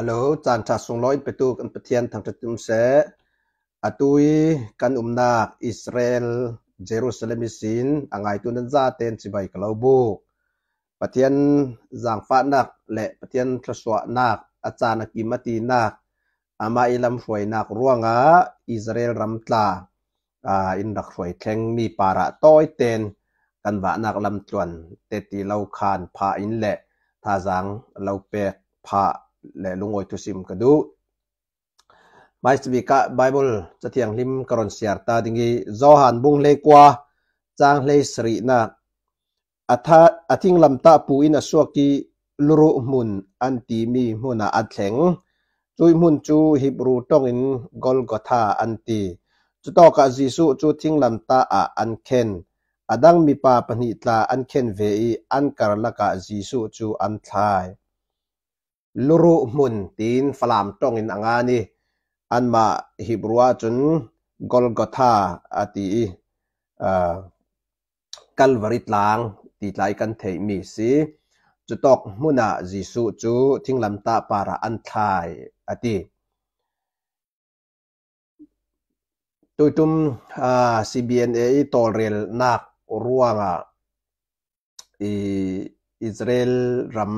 ฮัลโหลจานชาสงร้อยประตูกันประเทียนทางจุมเสอาตุยกันอุมนักอิสราเอลเยรูซาเล็มสินอัางไงตุนันซาเตนสิบายกลาวบุกประเทียนจางฟ้านักและประเทียนทศวนักอาจารย์กิมตีนักอามาอิลัมสวยนักร่วงอาอิสราเอลรัมตลาอ่าอินดักสวยแข่งมีปาระต้อยเตนกันวะนักลำจวนเตตีเลาคานพาอินแหละทาจังเลาเปกพาและลุงอยตุสิมกดูมาสบิกะไบเบิลจะเทียงลิมกรนเสียตาดิงีจฮันบุงเลกว่าจางเลสรีนักอัธาอธิงลำตาปูอินสวกีลรุมุนอันตีมีมุนาอัดแข็งจุยมุนจูฮิบรูตองอินกอลกอธาอันตีจุตอกะจิสุจุทิ้งลำตาอาอันเคนอดังมีปาปนิตลาอันเคนเวีอันการละกะจิสุจูอันทาย luru mun tin falam tong in angani anma hibrua chun golgotha ati calvary tlang ti tlai kan thei mi si chu tok muna jisu chu thinglam ta para an thai ati tuitum CBNA tolrel nak ruanga i Israel ram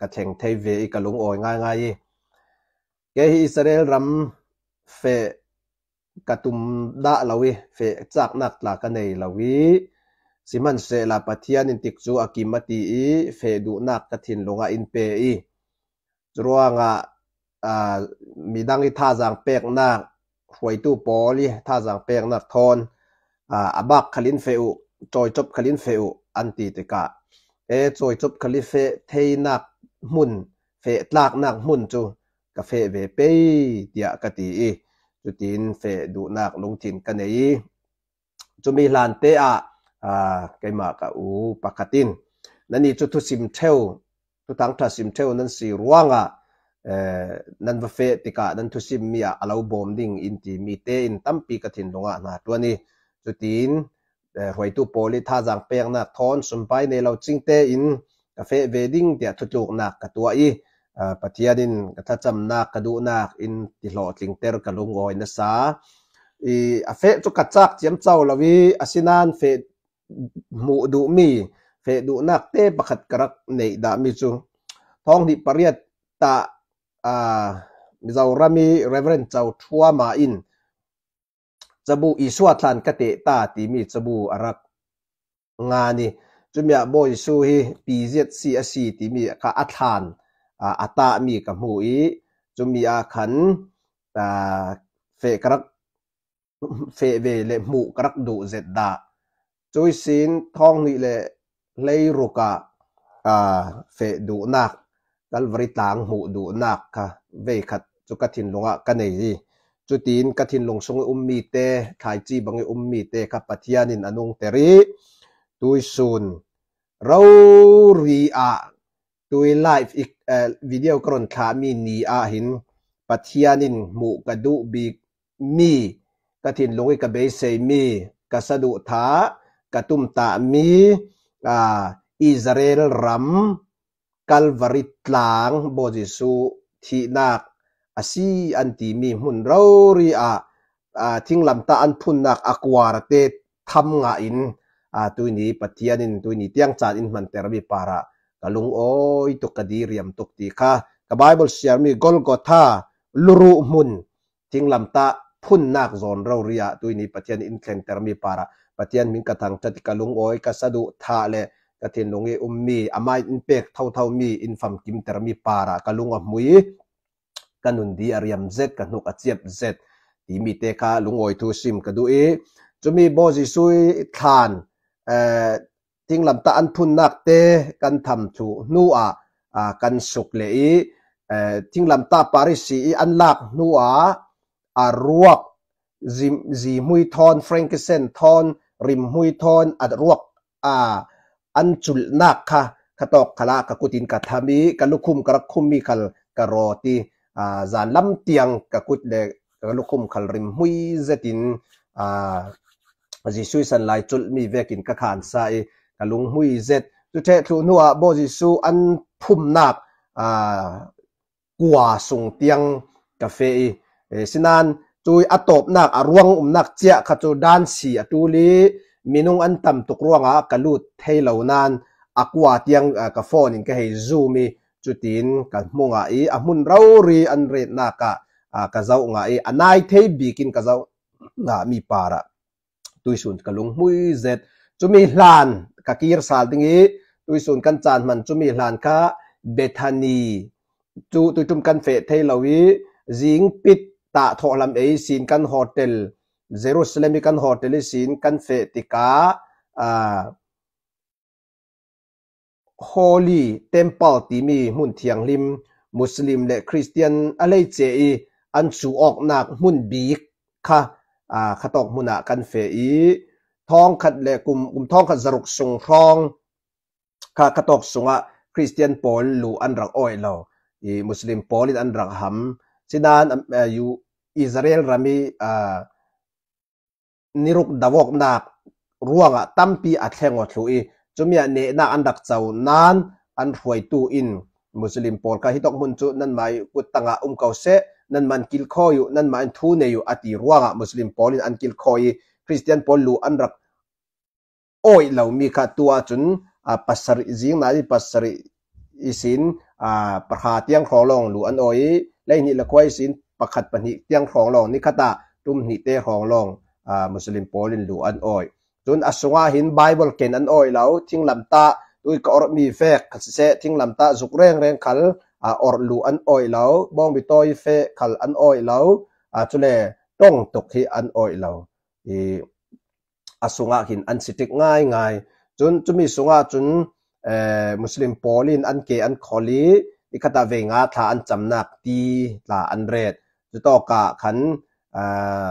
กระเทงเทเวอีกะลุงโอยง่ายง่ายเกฮิอิสราเอลรำเฟกระตุมดะลาวีเฟจากนักลากันในลาวีสิมันเสลาปทียนินติกจูอากิมตีอีเฟดูนักกระถินลงอินเปอีจรวงะมีดังที่ท่าจางเปกนักหวยตู้ปอลีท่าจางเปกนักทอนอ่าบักขลินเฟอุจอยจบขลินเฟอุอันตีติกะเอจอยจบขลิเฟเทนักหมุนเฟะลากนักหมุนจูกาเฟเวเปเดียกตีจุดินเฟะดูนักลงทินกันลอจุมีลานเตอะอาไกมากะอูปากตินนั่นนี่จุดทุสิมเทวทุตังทัสิมเทวนั่นสีร่วงอ่ะเอ่อนั่นเฟติกะนั่นทุสิมมีอะอาบอมดิ่งอินทีมีเตอินตั้มปีกตินลงอ่ะนะตัวนี้จุดินหวยตู้โปลิท่าจังเปียงนะทอนสมไปในเราจิงเตอินกาแฟเวดิ้งเดียทุจุกนักกตัวอีปฏิญาณินกท้าจำนักกระดูนักอินติหลอดลิงเตอร์กระลุงอยนะสาอีอาเฟจุกัดจักเจียมเจ้าลวีอาศินานเฟหมูดูมีเฟดูนักเตปขัดกระกในดามิจูท้องดิปริยตาอ่ามิจาวรามีเรเวนเจ้าทัวมาอินจบูอีสวัตทันกเตตาตีมีจบูอารักงานี่จุมีบอยสูฮีปีเจ็ดซีอาซีที่มีกาอัฐานอาตามีกับหูอีจุมีอาขันอาเฟกรักเฟเวเลหมูกรักดูเจ็ดดาจุยสินท้องนี่เลเลยรุกะอ่าเฟดูนักกัลวริตางหูดูนักค่ะเวขัดจุกทินลงอ่ะกันเอ้จุตินกทินลงสงอุมมีเตขายจีบังอุมมีเตขับปัทียนินอนุงเตรีตุยซุนเรารีอาตุยไลฟ์อีกเอ่อวิดีโอกรนขามีนีอาหินปัทยานินหมูกระดูบีมีกระถินลงอีกกระเบยเซมีกระสะดุท้ากระตุ้มตามีอ่าอิสราเอลรัมกัลวริตลางโบจิสุทีนักอาศีอันตีมีหุ่นเรารีอาอ่าทิ้งลำตาอันพุ่นนักอควารเตทำงาอินอาตุนีปฏิญินตุนีเตียงจัดอินมันเตร์บิปาระกลุงโอยตุกดีเรียมตุกตีค่ะกับไบเบิลเชียร์มีกอลกอธาลูรุมุนทิ้งลำตะพุ่นนักโซนเราเรียตุนีปฏิญินอินเคนเตร์บิปาระปฏิญินมิงกระทังจัดกลุงโอยกัสะดุท่าเลกทินลงเออุมมีอามายอินเปกเท่าเท่ามีอินฟัมกิมเตร์มีปาระกลุงอับมุยกันุนดีอาริยมเจ็ดกันุกอจเจ็บเจ็ดที่มีเทคาลุงโอยทูซิมกันดูเอจะมีโบอจิซุยท่านทิ้งลำตาอันพุนนักเตกันทำจูนวอากันสุกเลยทิ้งลำตาปาริสีอันลักนัออารวกจิมจีมุยทอนแฟรงกิเซนทอนริมมุยทอนอัดรวกอาอันจุลนักค่ะขตอกขลากะกุตินกะทามีกะลุคุมกระคุมมีขลกรอตีอ่าจานลำเตียงกะกุดเลกะลุคุมรลริมมุยเจตินอ่าจิสุสันไลจุดมีเวกินกะขานไซกะลุงหุยเจ็ดจุเทตุนัวโบจิสุอันพุ่มนักอ่ากัวสุงเตียงกาแฟเอสินันจุยอตบนักอรวงอุมนักเจาะขจูดานสีอตูลีมีนุงอันต่ำตุกรวงอ่ะกะลุดเทเหล่านั้นอากวาเตียงกะฟอนินกะเฮซูมีจุดินกันมุงอ่ะอีอ่ะมุนเรารีอันเรนนักอ่ะกะเจ้าอ่ะอีอันนายเทบีกินกะเจ้าน่ะมีปาระุยสุนกะลุงมุยเจ็ดจุมีลานกะกีรสาลติงีตุยสุนกันจานมันจุมีลานกะเบธานีจูตุยจุมกันเฟเทลวีจิงปิดตะทอลำเอซินกันโฮเทลเจรูซาเลมิกันโฮเทลซินกันเฟติกาอ่าฮอลีเทมเพิลที่มีมุนเทียงลิมมุสลิมและคริสเตียนอะไรเจอีอันสูออกหนักมุนบีกค่ะอขตกมุนากันเฟอีท้องขัดเลกุมกุมท้องขัดสรุกสงครองขาขตกสงะคริสเตียนปอลลูอันรักอ้อยเราอีมุสลิมปอลิอันรักหัมสินานอยู่อิสราเอลรามีอ่านิรุกดาวกนักร่วงอ่ะตั้มปีอัดแทงอดลุยจุมีเนน่าอันดักเจ้านานอันรวยตูอินมุสลิมปอลก็ฮิตอกมุนจุนั่นหมายกุตังะอุ้มเกาเซนั่นมันกิลคอยู่นั่นมันทูเนอยู่อติรัวะมุสลิมพอลินอันกิลคอยคริสเตียนพอลลูอันรักโอ้ยเรามีคาตัวจนอ่าปัสสริจิงนะที่ปัสสริอิสินอ่าประคาเตียงครองลองหลูอันโอ้ยและนี่ละควายสินประคัดปนิเตียงครองลองนี่คตาตุ้มหิเตครองลองอ่ามุสลิมพอลินหลูอันโอ้ยจนอสวาหินไบเบิลเกนอันโอ้ยเราทิ้งลำตาด้วยกอรมีแฟกเสทิ้งลำตาสุกเร่งเร่งขัลอาอร์ลูอันอ้อยเหลาบ้องไิตอยเฟขลอันอ้อยเหลาอาจุเลต้องตกที่อันอ้อยเหลาอีอาสุงาหินอันสิติง่ายง่ายจนจุมีสุงาจนเอ่อมุสลิมปอลินอันเกอันคอลีอีกตาเวงาทาอันจำนักตีลาอันเรดจุตอกะขันอ่า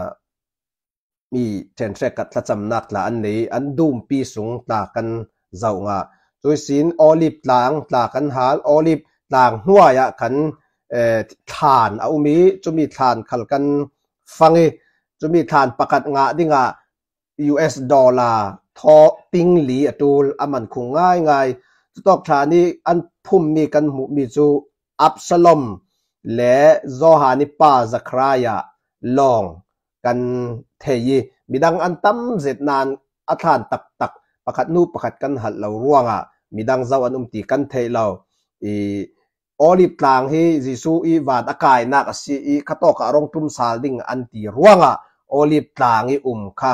มีเทนเทรกัดละจำนักลาอันนี้อันดูมปีสุงตากันเจ้างาจุยสินออลิบลางตากันหาออลิบต่างหัวยะขันเอ่อทานเอามีจะมีทานขัลกันฟังจะมีทานประกาศงาดิงา US ดอลลาร์ทอติงหลีอตูลอมันคงง่ายง่ายตะตอกทานี้อันพุ่มมีกันหมุมีจูอับสลมและโซฮานิปาสักรายะลองกันเทย มีดังอันตั้มเจ็ดนานอัฐานตักตักประกาศนู่ประกาศกันหัดเราร่วงอ่ะมีดังเจ้าอันอุมตีกันเทเราอี olive tlang hi jisu i wat akai nak si i khatoka rong tum sal ding an ti ruanga olive tlang i um kha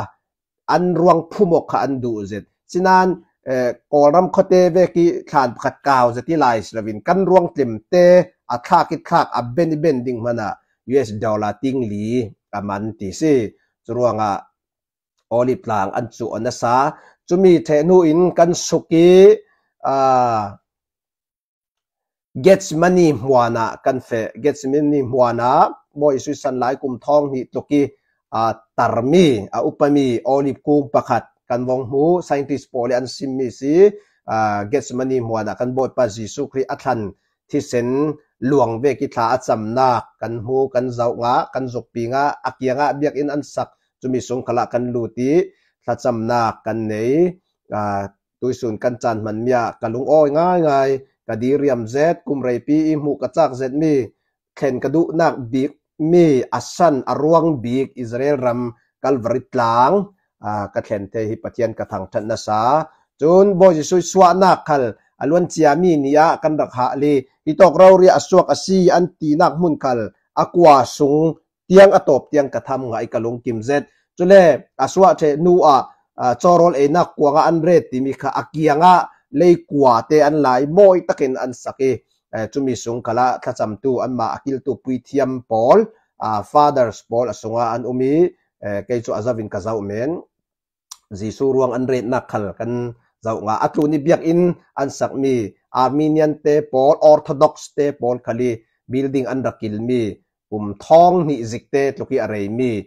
an ruang phumok kha an du zet chinan koram khote ve ki thlan khat kaw zati lai slavin kan ruang tlim te a thla ki thak a ben ben ding mana us dollar ting li aman ti se churuanga olive tlang an chu anasa chumi the nu in kan suki a เกตส์มันนี่หัวนากันเฟ่เกตส์ม m นนี่หัวนะบอยสุสันไลคุมทองนี่ตุกีอ่าตาร์มีอ่าอุปมีโอลิปกุมปะขัดกันวงหู s c i e n ส i s t พอลีอันซิมิซีอ่า gets m น n e y หัวนากันบอยปัจิสุคีอัทันที่เซนหลวงเวกิตาอัจฉนากกันหูกันเจ้าะกันจุกปิงะอักยังะเบียกอินอันสักจุมิสงขลักันลูติสัจฉนากกันเนยอ่าตุยสุนกันจันมันมียกันลุงอ้อยง่ายง่ายกดีเรียมเจ็ดกุมไรปีหมูกะจากเจ็ดมีเข็นกระดูกนักบิกมีอัชันอรวงบิกอิสราเอลรำกัลวริตลางอ่ากระเข็นเทหิปเทียนกระทังชนนาจนบอยสุยสวานักขัลอลวนเจียมีนียคันรักหาลีอิตอกราเรียอสวกอสีอันตีนักมุนขัลอกวาสุงเตียงอตบเตียงกระทำไงกะลงกิมเจ็ดจุเลอสวะเทนัวอ่าจอรอลเอนักกว่าอันเรตติมีขะอักยังอ lấy thế leikua te an lai anh sắc an eh, chúng mình sung kala thacham tu anh mà akil tu puithiam Paul a fathers pol asunga an umi cái eh, chu azavin ka zau men số ruộng anh ret nách khal kan zau nga atlu ni biak in anh sắc mi armenian te Paul orthodox te Paul kali building anh an rakil mi um thong ni zik te tloki arei mi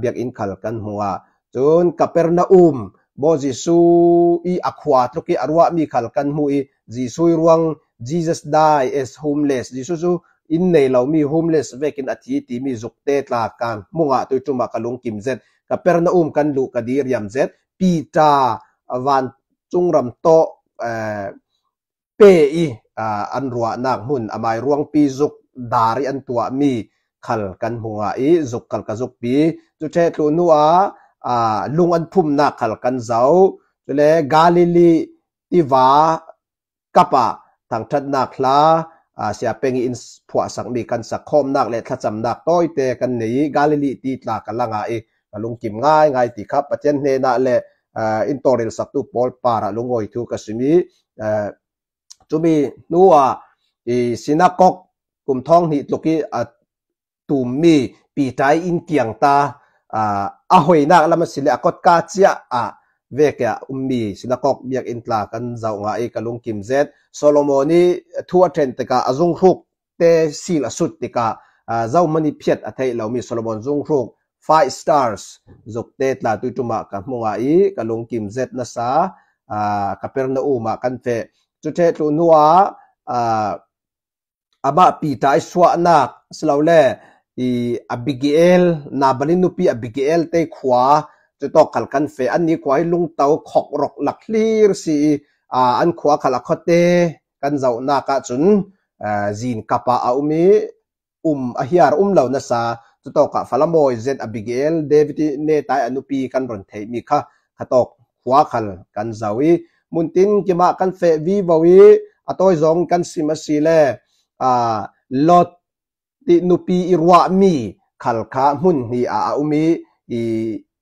biak in khal kan hua chun um บอจีซูอีอควาทุกีอรวะมีขัลกันมุอีจีซูรวงจิสัสไดเอสโฮมเลสจีซูซูอินเนเรามีโฮมเลสเวกินอาทิตยีมีจุกเตตลาการมุงอาตุจุมากลุงกิมเซตกับเปรนอุมกันลูกดีรยมเซตปีตาวันจุงรำโตเอเปอีอันรัวนักมุ่นอามายรวงปีจุกดารีอันตัวมีขัลกันมุงอาอีจุกขัลกจุกปีจุเชตุนัวอ่าลุงอันพุ่มนักขลกันเจ้าเลกาลิลีตีว่ากับปะทางชัดนักลาอาเสียเป็นอินผัวสังมีกันสักคมนักและทัจำนักต้อยเตกันนี้กาลิลีตีตากันละงาลุงกิมง่ายง่ายตีครับประเทนเนนาและอินตอริลสักตุปอลปาลุงโอยทูกสมีจุมีนัวอีสินากกกลุ่มท้องหิตลกีตุมมีปีใจอินเกียงตา a hoina lama sile akot ka chia a vekya ummi sinakok biak intla kan zaunga e kalung kim zet solomoni thua tren teka azung hruk te sil asut tika zau mani phiat athei lomi solomon zung hruk five stars zok te tla tu tuma ka hmunga i kalung kim zet na sa kaperna uma kan fe chu the tu nuwa aba pita iswa nak le อีอบิเกลนาบันินุปีอบิเกลเตขวาจะต้องขัลกันเฟอันนี้ขวายลุงเตาขอกรกหลักลีรสีอ่าอันขวาขลักคเตกันเจ้าหน้ากนจุนอ่าจีนกปาอาอุมีอุมอฮิอารอุมเหล่านั้นซาจะต้องกับฟลามอยเซนอบิเกลเดวิดเนตายอนุปีกันรนเทมีค่ะขตกขวาขัลกันเจ้าวีมุนตินกิมากันเฟวีบวีอตอยจงกันสิมาสีเลอ่าลอดตินุปีอิรวามีขัลคามุนนีอาอุมีอี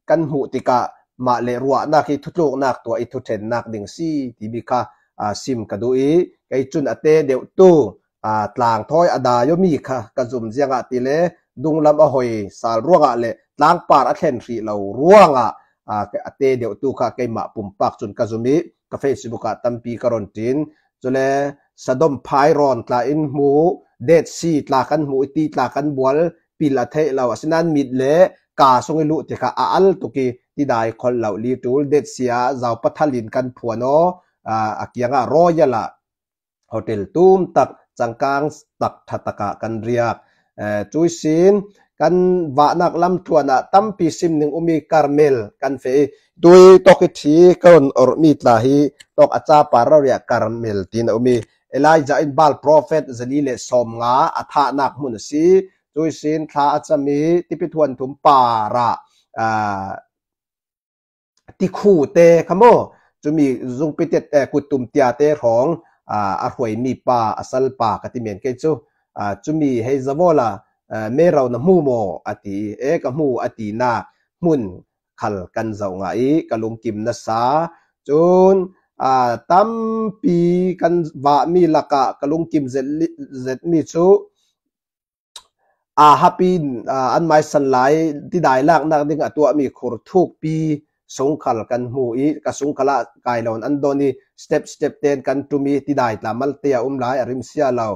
กันหูติกะมาเลรัวนักทุกโลกนักตัวอิทุเทนนักดิงซีทีบิคาอาซิมกระดูอีไอจุนอเตเดวตูอาตลางท้อยอดายมีค่ะกระซุมเจ้าติเลดุงลำอหอยสารรัวะเลตลางปาอัเทนรีเลารัวงะอาเตเดวตูค่ะไอมาปุ่มปักจุนกระซุมีกาแฟสิบุกะตัมปีการอนจินจนแลสะดมพายรอน ตลาอินหมูเดดซีตลากันหมูตีตลากันบัวลปีละเทเราสินันมิดเลกาสงลุติกาอัลตุกีที่ได้คนเหล่าลีทูลเดดเซียเจ้าพัทลินกันผัวเนาะอ่าอักยงอ่รอยละโฮเทลตูมตักจังกางตักทัตกะกันเรียก่อจุยซิน kan vanak lam thuana tampi sim ning umi karmel kan fe dui toki thi kon or mi tla hi tok acha pararia karmel tin umi elijah in bal prophet zalile som nga atha nak mun si dui sin tha acha mi tipi thuan thum para a ti khu te khamo chumi zung pitet te kutum tia te rong a hoi mi pa asal pa katimen ke chu chumi hei zawola เมเรานมูโมอติเอกมูอตินามุนขลกันเจ้าไงกะลุงกิมนะสาจนอ่าตัมปีกันว่ามีลักะกะลุงกิมเจเจมีชูอาฮับปนอันไม่สันไหลที่ได้ลักนักดิ่งตัวมีขรทุกปีสงขลกันหูอีกสงขลกายเราอันโดนีสเต็ปสเต็ปเตนกันตุมีที่ได้ตามัลเตียอุ้มหลายอริมเซียเรา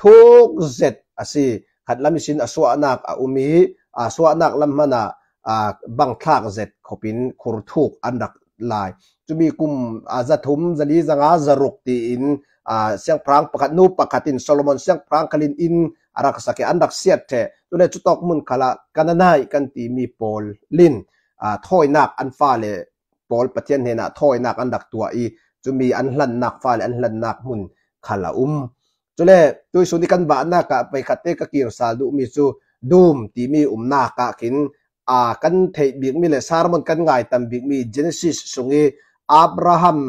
ทุกเจ็ดอาศีัดลำชินอสวนักอุมีอาสวนักลำมันาอาบังทากเจ็ดขบินคุรทุกอันดักลายจะมีกลุ่มอาจะทุมจะลีจะงอาจะรุกตีอินอาเสียงพรางประกาศนูประกาศินโซโลมอนเสียงพรางคลินอินอารักษาเกอันดักเสียดเทตัวเลจุดตอกมุนขละกันนายกันตีมีพอลลินอาถอยนักอันฟ้าเลยพอลปะเทนเฮนะถอยนักอันดักตัวอีจะมีอันหลันนักฟ้าเลอันหลันนักมุนขละอุ้มจุเล่ตุยสุนิกันบ้านน่ากะไปขัดเตกะเกี่ยวสาดุมิจูดูมตีมีอุมนากะขินอากันเทบิกมีเลสารมันกันง่ายตัมบิกมีเจเนซิสสุงีอับราฮัม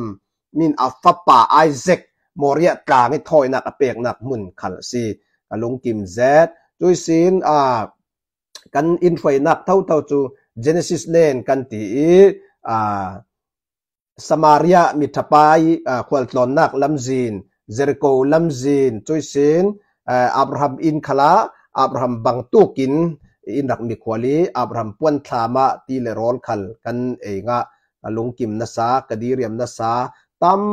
มินอัฟฟปาไอเซกมอริยกลางให้ถอยนักเปียกนักมุนขัลซีกะลุงกิมเซดตุยสินอ่ากันอินไฟนักเท่าเท่าจูเจเนซิสเลนกันตีอ่าสมาริยามิทปายอ่าควอลตอนนักลำจีนเจริโกลัมซินจอยเซนอับราฮัมอินคลาอับราฮัมบังตุกินอินรักมิควาลีอับราฮัมปวนทามาตีเลรอลคัลกันเองะลุงกิมนาซากดีเรียมนาซาตัม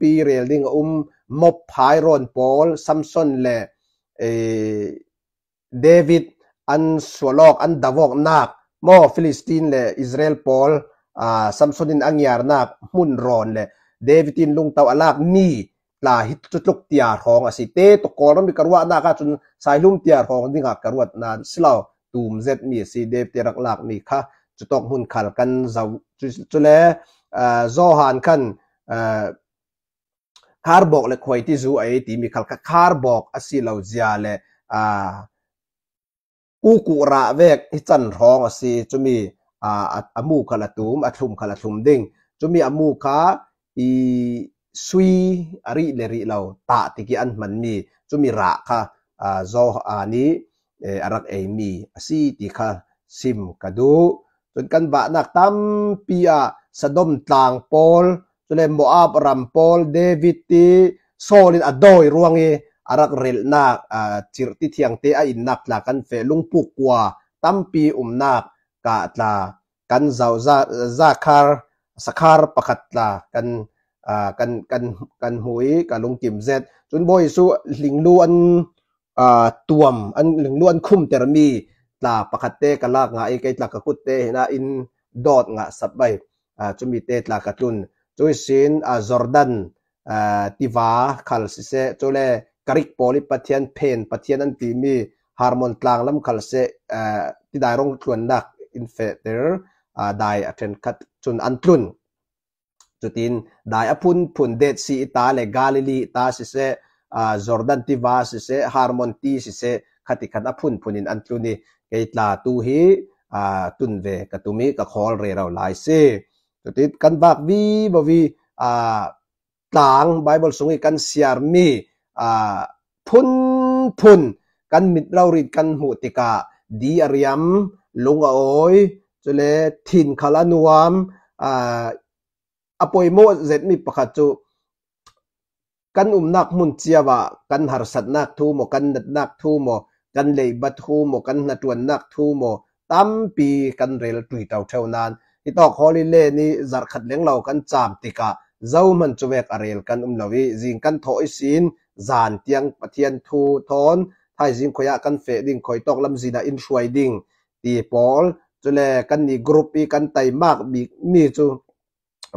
ปีเรลดิงอุมมบพายรอนปอลซัมสันเล่เดวิดอันสวลอกอันดาวกนักมอฟิลิสตินเล่อิสราเอลปอลอ่าซัมสันอินอังยาร์นักมุนรอนเล่เดวิดินลุงเตาอลากนี่ลาฮิตจุดลุกตียร์ของอาศัเตตกอรมีกรวดนักจนสายลุ่มตียร์ของดิ่งักกรวดนั้นสิเราตูมเจ็ดมีสีเดบเตรักหลักมีค่ะจุดตกหุ่นขัดกันจะจุดเล่จอหันกันคาร์บอกเละคอยที่จูไอตีมีขันคาร์บอกอาศิลเราเจียเลอกูกูระเวกที่จันรของอาศจะมีอาอามูขลัตูมอาทุมขลัตูมดิ่งจะมีอามูขาอีสุยอไริเลริเราตาติกิอันมันมีจุมีระค่ะอ่าโซอานี้อารักเอมีสีติค่ะซิมกระดูจนกันบะนักตั้มปีาสะดมต่างโอลจนเลมโมอาบรัมโอลเดวิดตีโซลินอดอยรวงเออารักเรลนักอ่าจิรติเทียงเตออินนักลากันเฟลุงปุกว่าตั้มปีอุมนักกาตลากันเจ้าซาซาคาร์สคาร์ปะขัดลากันอ่ากันกันกันหวยกับลงกิมเซตจนบอยสู้ลิงลวนอ่าตวมอันหลิงลวนคุ้มเตรมีลาปะคัดเตกะลากงาไอเกตลากะคุดเตนะอินดอดงาสับไปอ่าจมีเตตลากะตุนจุยซินอ่าจอร์แดนอ่าติวาคัลซิเซจุเลกริกโปลิปะเทียนเพนปะเทียนอันตีมีฮาร์มอนตลางลำคัลเซอ่าที่ได้รองทวนดักอินเฟเตอร์อ่าได้อันคัดจุนอันตุน tutin dai apun phun det si ta le galili ta si se jordan ti va si se harmon ti si se khati khat aphun phunin antluni keitla tu hi tun ve ka tumi ka khol re raw lai se tutit kan bak vi bo vi a tlang bible sungi kan siar mi a phun phun kan mit raw rit kan hu tika di ariam lunga oi chule thin khala nuam a อปอยโมเจ็มีประคัตุกันอุมนักมุนเชียวะกันหารสัตนักทูโมกันนัดนักทูโมกันเลยบัตทูโมกันนัดวนนักทูโมตั้มปีกันเรลตุยเต่าเท่านั้นอีตอกฮอลิเลนี่จัดขัดเลี้ยงเรากันจามติกะ เจ้ามันจะเวกอะไรกันอุ้มลาวีจิงกันถอยสินจานเตียงปะเทียนทูทอนท้ยจิงขยักกันเฟดิ่งคอยตอกลำจีนาอินชวยดิ่งตีปอลจุเลกันนี่กรุปีกันไตมากบีมีจู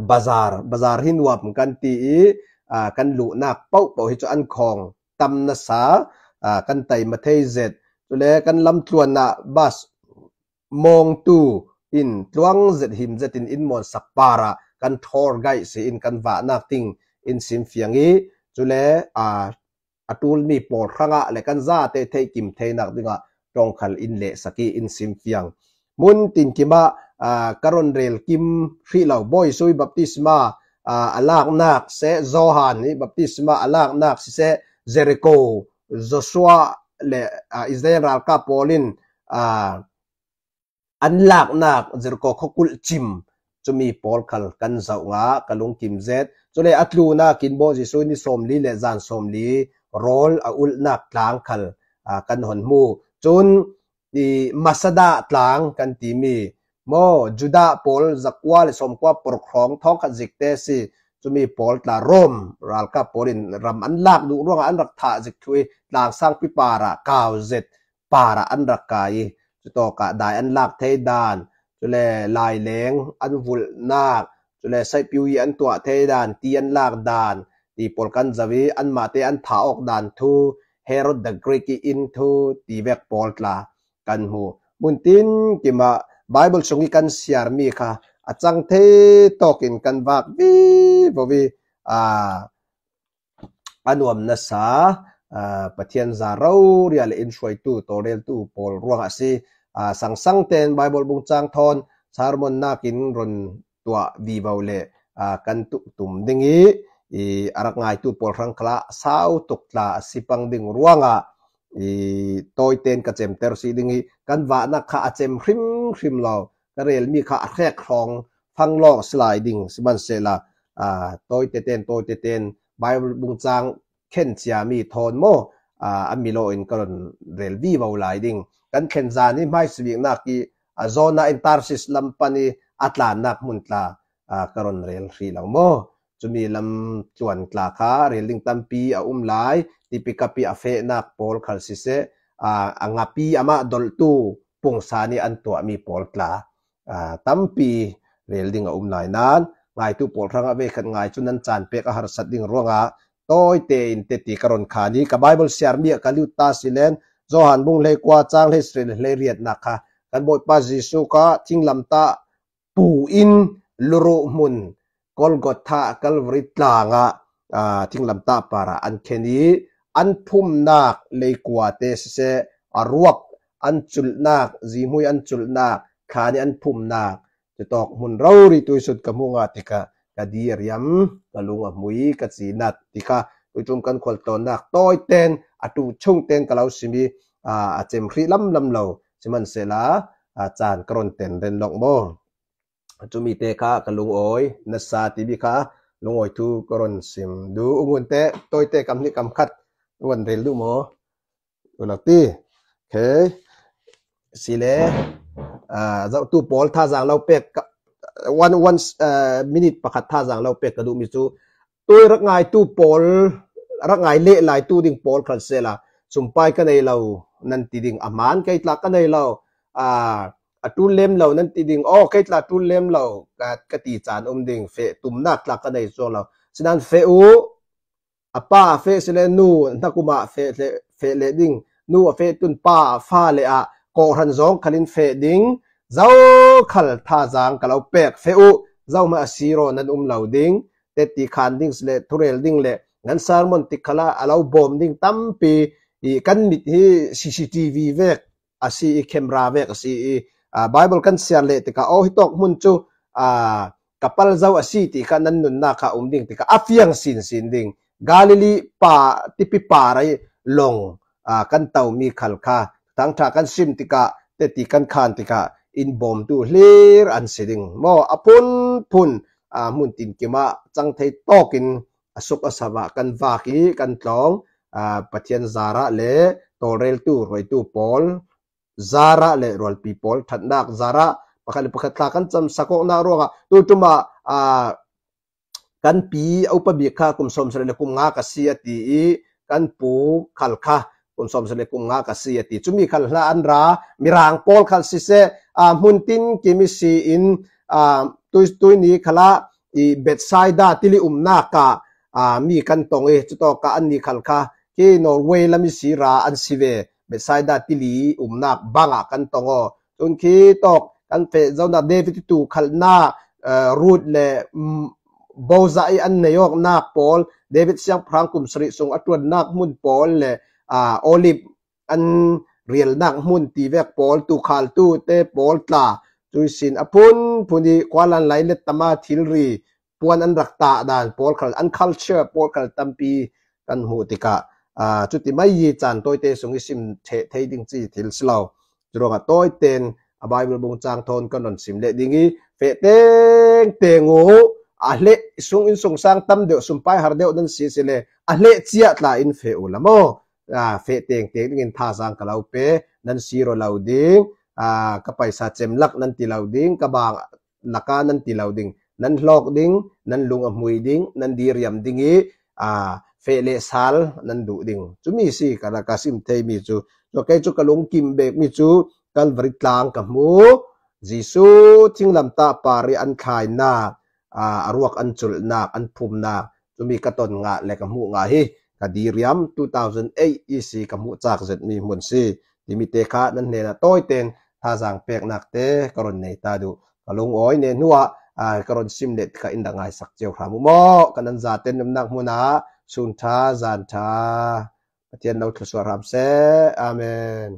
บาซาร์บาซาร์ฮินวับกันตีอ่กันลุนักเป้าเป้าเหตุอันคองตำนสาอ่ากันไตมาเทเซตตัเลกันลำตัวนักบัสมองตูอินตัวงเจ็ดหิมเจตินอินมอนสักปาระกันทอร์ไกสีอินกันว่านักติงอินซิมฟียงอีตัเลอ่าอาตูลมีปอดข้างอ่ะและกันซาเตเทกิมเทนักดิ่งอ่ะจงขันอินเลสกีอินซิมฟียงมุนติงกิมะကရွန်ရဲလ်ကင်ဖီလောဘွိုက်ဆွိဘပတိစမာအလတ်နတ်ဆေဇိုဟန်နိဘပတိစမာအလတ်နတ်ဆေဇေရီကိုဇိုဆွာလေအစ္စရေလကပေါ်လင်အအလတ်နတ်ဇေရီကိုခကုလ်ခလကာါကက်ဇကာင်ဘိုဇာကန််မူโมจุดาปอลจักว่าเลยสมควาปกครองท้องขดจิกเตสิจะมีปอลตาร่มรัลกับปอลินรำอันลากดูร่วงอันรักถาจิกทุยลางสร้างพิปาระกาวเจ็ดปาระอันรักกายจุตอกะได้อันลากเทดานจุเลลายแหลงอันวุลนาคจุเลใส่ปิวยันตัวเทดานเตียนลากดานตีปอลกันจวีอันมาเตอันถาออกดานทูเฮโรดเดกรีกอินทูตีเวกปอลตากันหูมุนตินกิมาไบเบิลสงิกันเสียร์มีค่ะอาจารย์เทตกินกันบักบีบวิอ่าอนุมนัสะประเทียนซาโรเรียลอินชวยตูตอเรลตูพอลรัวสิอ่าสังสังเตนไบเบิลบุงจังทอนซาร์มอนนากินรนตัวบีบาวเลอ่ากันตุตุมดิงอีอารักไงตูปอลรังคลาสาวตุกลาสิปังดิงรัวอ่อีตัวเต็นกระเจมเตอร์สีดิึงกันว่านักขาเจมคริมคริมเราเรียนมีขาแคกครองฟังล้อกสไลดิงสมบันเซลาตัวเต็นตัวเต็นใบบุ้งจางเข็นจามีทอนโมอามิโลอินกรนเรลวีวาวไลดิงกันเข็นจานี่ไม่สวิงนักกีอโซนาอินตาร์ซิสลัมปานีอัตลานักมุนตลากรนเรลฟรีเราโมจะมีลำจวนกลาคาเรลลิงตัมปีอาอุ้มไลติปิกาพีอาเฟนักพอลคัร์ซิเซอ่าอ่งปีอามาดอลตูปงซานีอันตัวมีพอลตลาอ่าตั้มพีเรลดิงอุมนายนั้นนายตูพอลรางอาเวกันายชุนันจันเป็กอาหารสัต์ดิงรัวงาต้อเตินเตติการอนคานีกับไบเบิลเซียร์มีกัลยุตาสิเลนโจฮันบุงเลกวาจ้างเลสเรลเลเรียดนักคะกันบอยปาซิสุกะทิ้งลัมตาปูอินลุรูมุนกอลกอทากัลวริตลางะอ่ทิ้งลัมตาปาระอันเค่นี้ an phum nak leikua te se se a ruak an chul nak zimui an chul nak khani an phum nak te tok mun rauri tu sut ka munga tika ka di riam ka lunga mui ka chi nat tika tu chung kan khol ton nak toy ten atu chung ten ka lau simi a chem khri lam lam lo chiman se la a chan kron ten ren lok mo chumi te ka ka lung oi na sa ti bi ka lung oi tu kron sim du umun te toy te kam ni kam khat วันเดลูโมอุลกตีเคสิเลอ่าเจ้าตู้ปอลท่าจางเราเป็กกับวันวันเอ่อมินิทประคัดท่าจางเราเป็กกระดูมิจูตัวรักไงตู้ปอลรักไงเละลายตู้ดิ่งปอลคขัดเสละสุ่มไปกันในเรานั่นติดดิ่งอามานใกล้ตลากันในเราอ่าตู้เล่มเรานั่นติดดิ่งโอ้ไกตลกตู้เล่มเรากรกะตีจานอมดิ่งเฟตุมนักตลากันในโซเราฉะนั้นเฟอูอาป้าเฟสเลนูนักกุมาเฟสเฟสเลดิงนูเฟตุนป้าฟาเลอาโกรันซองคลินเฟดิงเจ้าขลทาจางกะเราเปกเฟอเจ้ามาซีโรนันอุมเหลาดิงเตติคานดิงสเลทุเรลดิงเลงั้นซาร์มอนติคลาอาเราบอมดิงตั้มปีอีกันมิดที่ซีซีทีวีเวกอาซีเคมราเวกซีอ่าไบเบิลกันเสียเลติกาโอฮิตอกมุนจูอ่ากับพัลเจ้าอาซีติกานันนุนนาคาอุมดิงติกาอัฟยังสินสินดิงกาลิลีป่าติปิป่าไรลงอ่ากันเต่ามีขัลค่ะทั้งทากันซิมติกะเตติกันคานติกะอินบอมตูเลรยอันสิ่งมออพุนพุนอ่ามุนตินกิมาจังไทยตอกินสุกสวะกันวากีกันตองอ่าปัจจัยจาระเล่โตเรลตูรอยตูปอลซาระเล่รลปีปอลทันดักซาระพักลิพักตากันจำสกอกนารัวกะตูตุมาอ่ากันปีเอาปะบีค่ะคุณสมศรีคุณงากเสียตีกันปูขัลค่ะคุมสมสรีคุณงากเสียตีจุมีขัลนาอันรามีรางพอลขัลสิเซอ่ามุนตินกิมิซีอินอาตุยตุยนี้ขละอีเบ็ไซด้าติลิอุมนากะอามีกันตรงเอจุดตอกะอันนี้ขัลค่ะกีนอรเวละมิซีราอันสิเวเบ็ไซด้าติลิอุมนักบังอ่กันตรงอ่ะนคีตอกกันเฟซเจ้าหน้าเดวิดตูขัลนารูดเล่บาจใจอันนยกนาปอลเดวิดเซียงพรังกุมสริสงอตวนนักมุนปอลและอ่าออลิปอันเรียลนักมุนตีเวกปอลตูคาลตูเตปอลตาจุยสินอพุนพุนีควาลันไลเลตมาทิลรีปวนอันรักตาดานปอลคัลอันคัลเชอร์ปอลคัลตัมปีตันหูติกะอ่าจุติไม่ยีจันตัวเตสงอิสิมเทเทดิงจีทิลสลาจุรงตัวเตนอบายเบลบงจางทนกันนนสิมเลดิงีเฟเตงเตงู ahle sung in sung sang tam deuh sum pai har deuh dan si si le ahle chia la in fe ulamo a fe teng teng in tha sang kalau pe nan siro lauding a kapai sa chem lak nan ti lauding ka bang laka nan ti lauding nan lok ding nan lung a mui ding nan dir yam ding i a fe le sal nan du ding chu mi si kala kasim thei mi chu to kai chu kalung kim bek mi chu kalvari tlang ka mu jisu thinglam ta pari an khai na a ruak an chul nak an phum nak chumi ka ton nga le ka mu nga hi ka diriam 2008 EC ka mu chak zet ni mun si dimite kha nan ne na toy ten tha jang pek nak te karon nei ta du kalung oi ne nuwa a karon sim net ka inda ngai sak cheu kha mu mo kanan za ten nam nak mu na sun tha zan tha patien lo thla suaram se amen